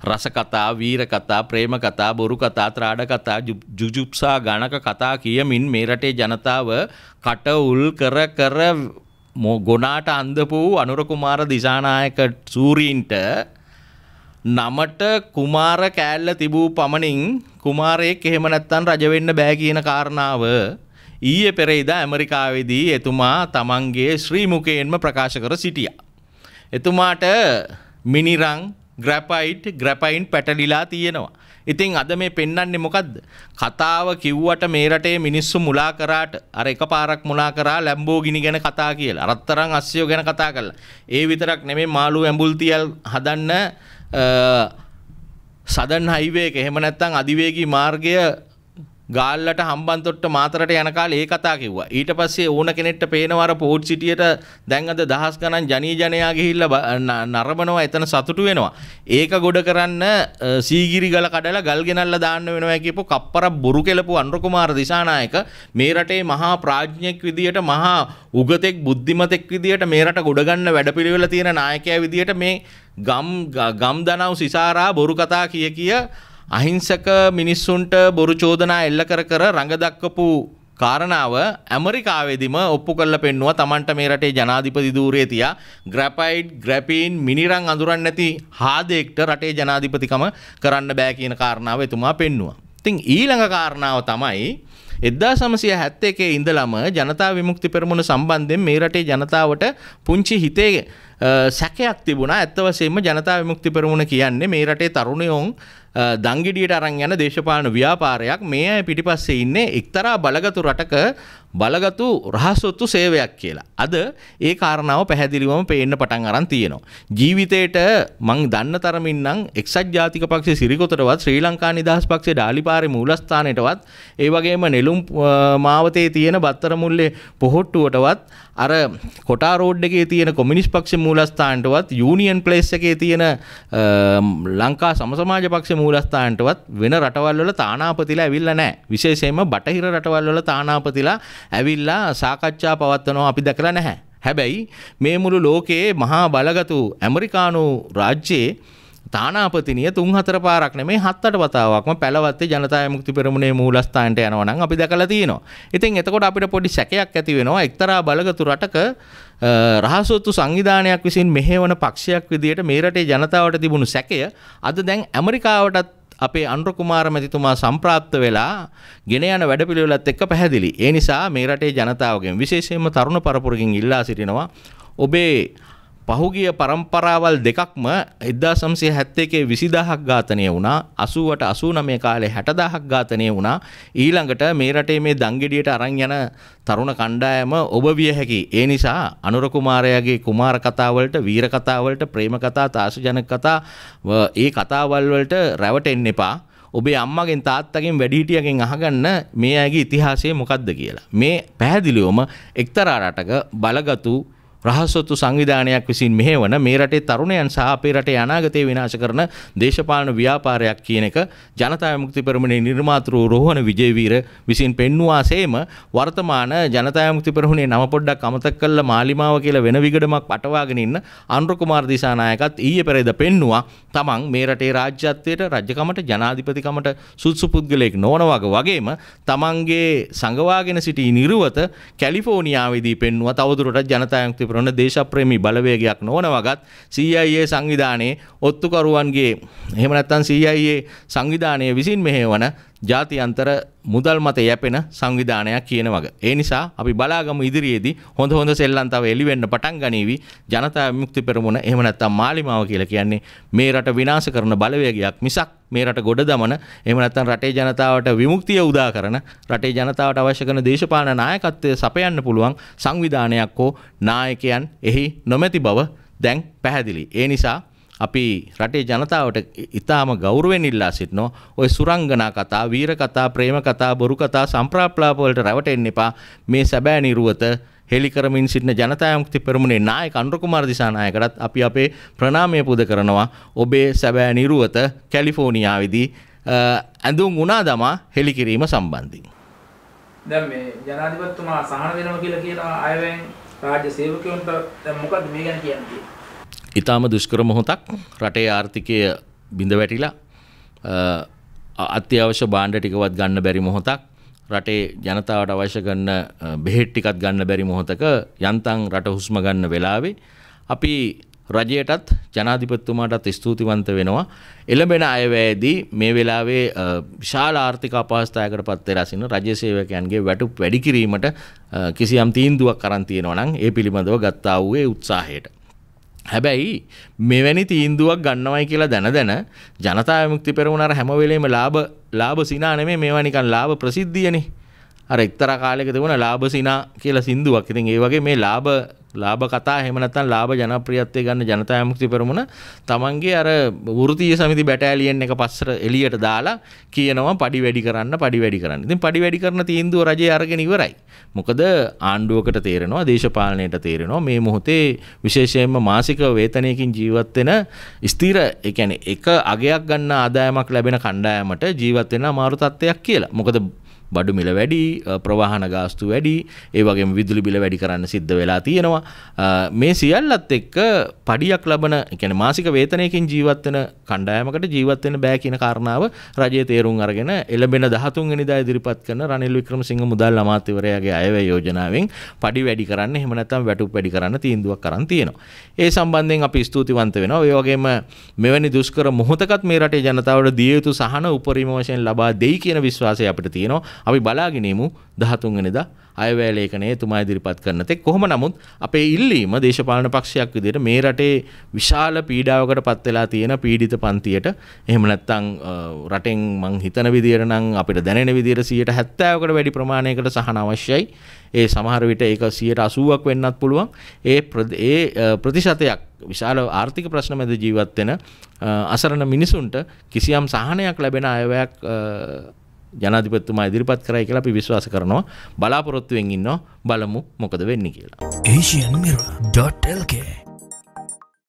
රස කතා, වීර කතා, ප්‍රේම කතා, බොරු කතා, ත්‍රාඩ කතා, ජුජුප්සා ගණක කතා කියමින් මේ රටේ ජනතාව කට උල් කර කර ගොනාට අන්දපු අනුර කුමාර දිසානායක සූරීන්ට නමට කුමාර කෑල්ල තිබූ පමණින් කුමාරයෙක් එහෙම නැත්තම් රජ වෙන්න බෑ කියන කාරණාව ඊයේ පෙරේදා ඇමරිකාවේදී එතුමා තමන්ගේ ශ්‍රී මුකයෙන්ම ප්‍රකාශ කර සිටියා. එතුමාට මිනිරං ග්‍රැපයිට් ග්‍රැපයින් පැටලිලා තියෙනවා. ඉතින් අද මේ පෙන්වන්නේ මොකද්ද? කතාව කිව්වට මේ රටේ මිනිස්සු මුලා කරාට අර එකපාරක් මුලා කරා ලැම්බෝගිනි ගැන කතා කියලා. අරතරන් අස්සියෝ ගැන කතා කළා. ඒ විතරක් නෙමෙයි මාළු ඇඹුල් තියල් හදන්න සදන් හයිවේ එක එහෙම නැත්නම් අධිවේගී මාර්ගය ගාල්ලට හම්බන්තොට්ට මාතරට යන කාලේ ඒ කතා කිව්වා. ඊට පස්සේ ඕන කෙනෙක්ට පේනවා අර පෝට් සිටියට දැන් අද දහස් ගණන් ජනී ජනයා ගිහිල්ලා නරඹනවා එතන සතුටු වෙනවා. ඒක ගොඩ කරන්න සීගිරි ගල කඩලා ගල් ගෙනල්ලා දාන්න වෙනවා කියපෝ කප්පර බොරු කෙලපු අනුර කුමාර දිසානායක මේ රටේ මහා ප්‍රාඥයෙක් විදියට මහා උගතෙක් බුද්ධිමතෙක් විදියට මේ රට ගොඩ ගන්න වැඩපිළිවෙල තියෙන නායකයා විදියට මේ ගම් ගම් දනව් සිසාරා බොරු කතා කිය කිය අහිංසක මිනිස්සුන්ට බොරු චෝදනා එල්ල කර කර රඟ දක්වපු කාරණාව ඇමරිකාවේදිම ඔප්පු කල්ල පෙන්නුව තමන්ට මේ රටේ ජනාධිපති දූරේ තියා ග්‍රැපයිඩ් ග්‍රැපීන් මිනිරං අඳුරන්න නැති හාදෙක්ට රටේ ජනාධිපතිකම කරන්න බෑ කියන කාරණාව එතුමා පෙන්නවා. ඉතින් ඊළඟ කාරණාව තමයි එදදා සමසය හැත්ත එකේ ඉඳලම ජනතා විමුක්ති පෙරමුණ සම්බන්ධයෙන් මේ රටේ ජනතාවට පුංචි හිතේ සැකයක් තිබුණ ඇත්තවසේම ජනතා විමුක්ති පෙරමුණ කියන්නේ මේ රටේ තරුණයෝන් දංගෙඩියට අරන් යන දේශපාලන ව්‍යාපාරයක් මේ අය පිටිපස්සේ ඉන්නේ එක්තරා බලගතු රටක බලගතු රහසොත්තු සේවයක් කියලා. අද ඒ කාරණාව පැහැදිලිවම පේන්න පටන් අරන් තියෙනවා. ජීවිතේට මං දන්න තරමින් නම් එක්සත් ජාතික පක්ෂයේ සිරිකොතටවත් ශ්‍රී ලංකා නිදහස් පක්ෂයේ ඩාලිපාරේ මූලස්ථානයටවත් ඒ වගේම නෙළුම් මාවතේ තියෙන බත්තර මුල්ලේ පොහොට්ටුවටවත් අර කොටා රෝඩ් එකේ තියෙන කොමියුනිස්ට් පක්ෂයේ මූලස්ථාන්ටවත් යුනියන් ප්ලේස් එකේ තියෙන ලංකා සමසමාජ පක්ෂ මූලස්ථාන්ටවත් වෙන රටවල්වල තානාපතිලා ඇවිල්ලා නෑ විශේෂයෙන්ම බටහිර රටවල්වල තානාපතිලා ඇවිල්ලා සාකච්ඡා පවත්වනවා අපි දැකලා නැහැ හැබැයි මේ මුළු ලෝකයේ මහා බලගතු ඇමරිකානු රාජ්‍යයේ තානාපතිනිය තුන් හතර පාරක් නෙමේ හත්තට වතාවක්ම පැලවත්තේ ජනතා විමුක්ති පෙරමුණේ මූලස්ථානට යනවා නම් අපි දැකලා තියෙනවා. ඉතින් එතකොට අපිට පොඩි සැකයක් ඇති වෙනවා එක්තරා බලගතු රටක රහසොත්තු සංවිධානයක් විසින් මෙහෙවන පක්ෂයක් විදිහට මේ රටේ ජනතාවට තිබුණු සැකය අද දැන් ඇමරිකාවටත් අපේ අනුර කුමාර මැතිතුමා සම්ප්‍රාප්ත වෙලා ගෙන යන වැඩපිළිවෙලත් එක්ක පැහැදිලි. ඒ නිසා මේ රටේ ජනතාවගෙන් විශේෂයෙන්ම තරුණ පරපුරකින් ඉල්ලා සිටිනවා ඔබේ පහුගිය පරම්පරාවල් දෙකක්ම එදදා සම්සේ හැත්තේකේ විසිදාහක් ඝාතනය වුණා අසුවට අසූ නමේ කාලේ හැටදාහක් ඝාතනය වුණා ඊළඟට මේ රටේ මේ දංගෙඩියට අරං යන තරුණ කණ්ඩායම ඔබ විය හැකි ඒ නිසා අනුරකුමාරයාගේ කුමාර කතාවලට වීර කතාවලට ප්‍රේම කතා තාසුජනක කතා ඒ කතාවල් වලට රැවටෙන්න එපා ඔබේ අම්මගෙන් තාත්තගෙන් වැඩිහිටියගෙන් අහගන්න මේ අයගේ ඉතිහාසය මොකක්ද කියලා මේ පැහැදිලිවම එක්තරා රටක බලගතු රහස්සොත්තු සංවිධානයක් විසින් මෙහෙවන මේ රටේ තරුණයන් සහ අපේ රටේ අනාගතය විනාශ කරන දේශපාලන ව්‍යාපාරයක් කියන එක ජනතා විමුක්ති පෙරමුණේ නිර්මාතෘ රෝහණ විජේවීර විසින් පෙන්වුවා සේම වර්තමාන ජනතා විමුක්ති පෙරමුණේ නම පොඩ්ඩක් අමතක කරලා මාලිමාව කියලා වෙන විගඩමක් පටවාගෙන ඉන්න අනුර කුමාර දිසානායකත් ඊයේ පෙරේද පෙන්වුවා තමන් මේ රටේ රාජ්‍යත්වයට රජකමට ජනාධිපතිකමට සුදුසු පුද්ගලයෙක් නොවන වගේම තමන්ගේ සංගවාගෙන සිටි නිරුවත කැලිෆෝනියාවේදී පෙන්වුවා තවදුරටත් ජනතා විමුක්ති ප්‍රොණ දේශප්‍රේමී බලවේගයක් නොවන වගත් CIA සංවිධානයේ ඔත්තුකරුවන්ගේ එහෙම නැත්නම් CIA සංවිධානය විසින් මෙහෙවන ජාතියන්තර මුදල් මත යැපෙන සංවිධානයක් කියන වගේ. ඒ නිසා අපි බලාගමු ඉදිරියේදී හොඳ හොඳ සෙල්ලම් තව එළි වෙන්න පටන් ගනීවි. ජනතා විමුක්ති පෙරමුණ එහෙම නැත්නම් මාලිමාව කියලා කියන්නේ මේ රට විනාශ කරන බලවේගයක් මිසක් මේ රට ගොඩ දමන එහෙම නැත්නම් රටේ ජනතාවට විමුක්තිය උදා කරන රටේ ජනතාවට අවශ්‍ය කරන දේශපාලන නායකත්වය සපයන්න පුළුවන් සංවිධානයක් හෝ නායකයන් එහි නොමැති බව දැන් පැහැදිලි. ඒ නිසා අපි රටේ ජනතාවට ඉතාම ගෞරවෙන් ඉල්ලා සිටිනෝ ඔය සුරංගනා කතා වීර කතා ප්‍රේම කතා බොරු කතා සම්ප්‍රාප්ලාපවලට රැවටෙන්න එපා මේ සැබෑ නිරුවත හෙළිකරමින් සිටින ජනතාමුක්ති පෙරමුණේ නායක අනුරකුමාර දිසානායකටත් අපි අපේ ප්‍රණාමය පුද කරනවා ඔබේ සැබෑ නිරුවත කැලිෆෝනියාවේදී ඇඳුම් උනා දමා හෙළිකිරීම සම්බන්ධයෙන්. දැන් මේ ජනාධිපතිතුමා සහන වෙනවා කියලා කියන අයවැයෙන් රාජ්‍ය සේවකයන්ට දැන් මොකද්ද මේ ගැන කියන්නේ? ඉතාම දුෂ්කර මොහොතක් රටේ ආර්ථිකය බිඳ වැටිලා අත්‍යවශ්‍ය බාණ්ඩ ටිකවත් ගන්න බැරි මොහොතක් රටේ ජනතාවට අවශ්‍ය කරන බෙහෙට් ටිකත් ගන්න බැරි මොහොතක යන්තම් රට හුස්ම ගන්න වෙලාවේ අපි රජයටත් ජනාධිපතිතුමාටත් ස්තුතිවන්ත වෙනවා එළඹෙන අයවැයේදී මේ වෙලාවේ විශාල ආර්ථික අපහසුතාවයකට පත් වෙලා සිටින රජය සේවකයන්ගේ වැටුප් වැඩි කිරීමට කිසියම් තීන්දුවක් අරන් තියෙනවා නම් ඒ පිළිබඳව ගත්තා වූ ඒ උත්සාහයට හැබැයි මෙවැනි තීන්දුවක් ගන්නවයි කියලා දැන දැන ජනතා විමුක්ති පෙරමුණ අර හැම වෙලේම ලාභ ලාභ සිනා නෙමෙයි මේවා නිකන් ලාභ ප්‍රසිද්ධියනේ අර එක්තරා කාලයක තිබුණ ලාභ සිනා කියලා සින්දුවක්. ඉතින් ඒ වගේ මේ ලාභ ලාභ කතා හෙමනත්තන් ලාභ ජනප්‍රියත්වය ගන්න ජනතායමුක්ති පෙරමුණ තමන්ගේ අර වෘතිය සමිති බැටෑලියෙන් එක පස්සර එලියට දාලා කියනවා පඩි වැඩි කරන්න පඩි වැඩි කරන්න ඉතින් පඩි වැඩි කරන තීන්දුව රජය අරගෙන ඉවරයි මොකද ආණ්ඩුවකට තේරෙනවා දේශපාලනයට තේරෙනවා මේ මොහොතේ විශේෂයෙන්ම මාසික වේතනයකින් ජීවත් වෙන ස්ථිර ඒ කියන්නේ එක අගයක් ගන්න ආදායමක් ලැබෙන කණ්ඩායමට ජීවත් වෙන අමාරු තත්ත්වයක් කියලා මොකද බඩු මිල වැඩි ප්‍රවාහන ගාස්තු වැඩි ඒවගේ විදුලි බිල වැඩි කරන්න සිද්ධ වෙලා තියෙනවා මේ සියල්ලත් එක්ක පඩියක් ලබන එකන මාසික වේතනයකින් ජීවත්වන කණ්ඩායමකට ජීවත්වෙන බෑ කියන කාරණාව රජය තේරුම් අරගෙන එළබෙන දහතුන් නිදා ඉදිරිපත් කරන රනිල් වික්‍රම සිංහ මුදල් අමාත්‍යවරයාගේ අයවැය යෝජනාවෙන් පඩි වැඩි කරන්න හෙමනැතම් වැටු වැඩි කරන්න තීන්දුවක් කරන්න තියෙනවා ඒ සම්බන්ධයෙන් අපි ස්තුතිවන්ත වෙන ඔයවගේම මෙවැනි දුස්කර මොහොතකත් මේ රටේ ජනතාවට දියයුතු සහන උපරිම වශයෙන් ලබා දෙයි කියන විශ්වාසය අපිට තියෙනවා අපි බලාගෙනමු දහතුන්ගනිදා අයවැලේකනේ තුමා ඉදිරිපත් කරන තෙක් කොහොම නමුත් අපේ ඉල්ලීම දේශපාලන පක්ෂයක් විදිහට මේ රටේ විශාල පීඩාවකට පත් වෙලා තියෙන පීඩිත පන්තියට එහෙම නැත්නම් රටෙන් මං හිතන විදිහට නම් අපිට දැනෙන විදිහට 70%කට වැඩි ප්‍රමාණයකට සහන අවශ්‍යයි ඒ සමහර විට ඒක 80%ක් වෙන්නත් පුළුවන් ඒ ඒ ප්‍රතිශතයක් විශාල ආර්ථික ප්‍රශ්න මැද ජීවත් වෙන අසරණ මිනිසුන්ට කිසියම් සහනයක් ලැබෙන අයවැයක් ජනාධිපත්තුමා ඉදිරිපත් කරයි කියලා අපි විශ්වාස කරනවා බලාපොරොත්තුවෙන් ඉන්නවා බලමු මොකද වෙන්න කියලා. Asian Mirror.lk